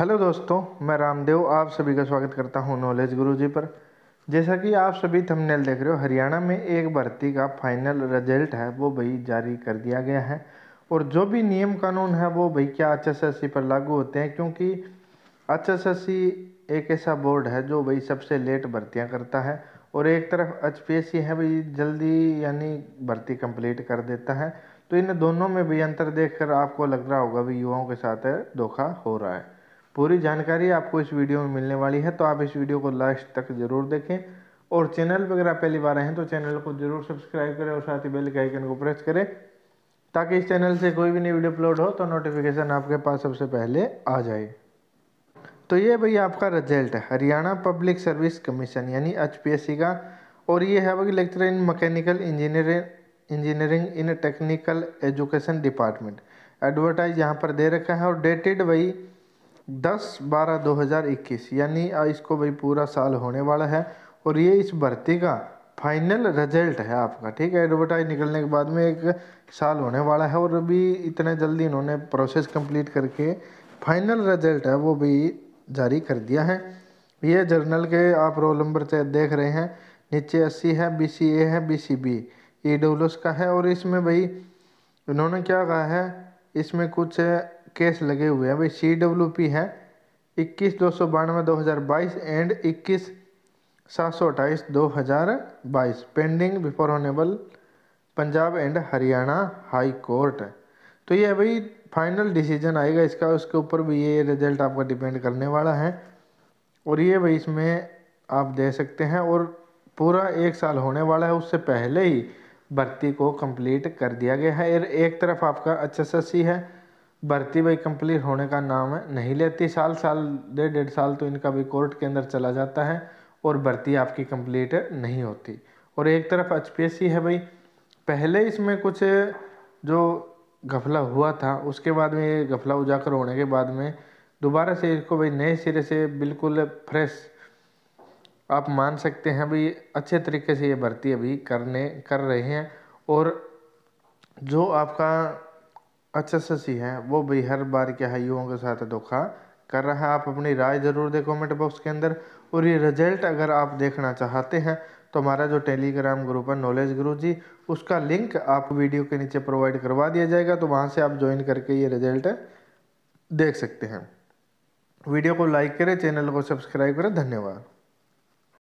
hello दोस्तों मैं रामदेव आप सभी का स्वागत करता हूं नॉलेज गुरुजी पर जैसा कि आप सभी थंबनेल देख रहे हो हरियाणा में एक भर्ती का फाइनल रिजल्ट है वो भाई जारी कर दिया गया है और जो भी नियम कानून है वो भाई क्या एच एस पर लागू होते हैं क्योंकि एच एस एक ऐसा बोर्ड है जो भाई सबसे लेट भर्तियाँ करता है और एक तरफ एच पी एस सी है भाई जल्दी यानी भर्ती कंप्लीट कर देता है तो इन दोनों में भी अंतर देखकर आपको लग रहा होगा भाई युवाओं के साथ धोखा हो रहा है पूरी जानकारी आपको इस वीडियो में मिलने वाली है तो आप इस वीडियो को लास्ट तक ज़रूर देखें और चैनल पर अगर आप पहली बार आए हैं तो चैनल को जरूर सब्सक्राइब करें और साथ ही बेल के आइकन को प्रेस करें ताकि इस चैनल से कोई भी नई वीडियो अपलोड हो तो नोटिफिकेशन आपके पास सबसे पहले आ जाए तो ये भैया आपका रिजल्ट है हरियाणा पब्लिक सर्विस कमीशन यानी एच का और ये है भाई lecture in mechanical engineering engineering in technical education department advertise यहाँ पर दे रखा है और डेटेड वही दस बारह दो हज़ार इक्कीस यानी इसको भाई पूरा साल होने वाला है और ये इस भर्ती का फाइनल रिजल्ट है आपका ठीक है एडवर्टाइज निकलने के बाद में एक साल होने वाला है और अभी इतने जल्दी इन्होंने प्रोसेस कंप्लीट करके फाइनल रिजल्ट है वो भी जारी कर दिया है ये जर्नल के आप रोल नंबर देख रहे हैं नीचे अस्सी है बी सी ए है B C B E W का है और इसमें भाई उन्होंने क्या कहा है इसमें कुछ केस लगे हुए हैं भाई सी डब्ल्यू पी है इक्कीस दो सौ बानवे दो हज़ार बाईस एंड इक्कीस सात सौ अट्ठाईस दो हज़ार बाईस pending before honourable Punjab and Haryana high court तो ये भाई फाइनल डिसीजन आएगा इसका उसके ऊपर भी ये रिजल्ट आपका डिपेंड करने वाला है और ये भाई इसमें आप दे सकते हैं और पूरा एक साल होने वाला है उससे पहले ही भर्ती को कंप्लीट कर दिया गया है एक तरफ आपका एच है भर्ती भाई कंप्लीट होने का नाम है नहीं लेती साल साल डेढ़ डेढ़ साल तो इनका भी कोर्ट के अंदर चला जाता है और भर्ती आपकी कंप्लीट नहीं होती और एक तरफ एच है भाई पहले इसमें कुछ जो गफला हुआ था उसके बाद में ये गफला उजागर होने के बाद में दोबारा से इसको भाई नए सिरे से बिल्कुल फ्रेश आप मान सकते हैं भाई अच्छे तरीके से ये भर्ती अभी करने कर रहे हैं और जो आपका अच्छा शशि है वो भी हर बार के हाइयों के साथ धोखा कर रहा है आप अपनी राय ज़रूर दें कॉमेंट बॉक्स के अंदर और ये रिजल्ट अगर आप देखना चाहते हैं तो हमारा जो टेलीग्राम ग्रुप है नॉलेज गुरु जी उसका लिंक आप वीडियो के नीचे प्रोवाइड करवा दिया जाएगा तो वहाँ से आप ज्वाइन करके ये रिजल्ट देख सकते हैं वीडियो को लाइक करें चैनल को सब्सक्राइब करें धन्यवाद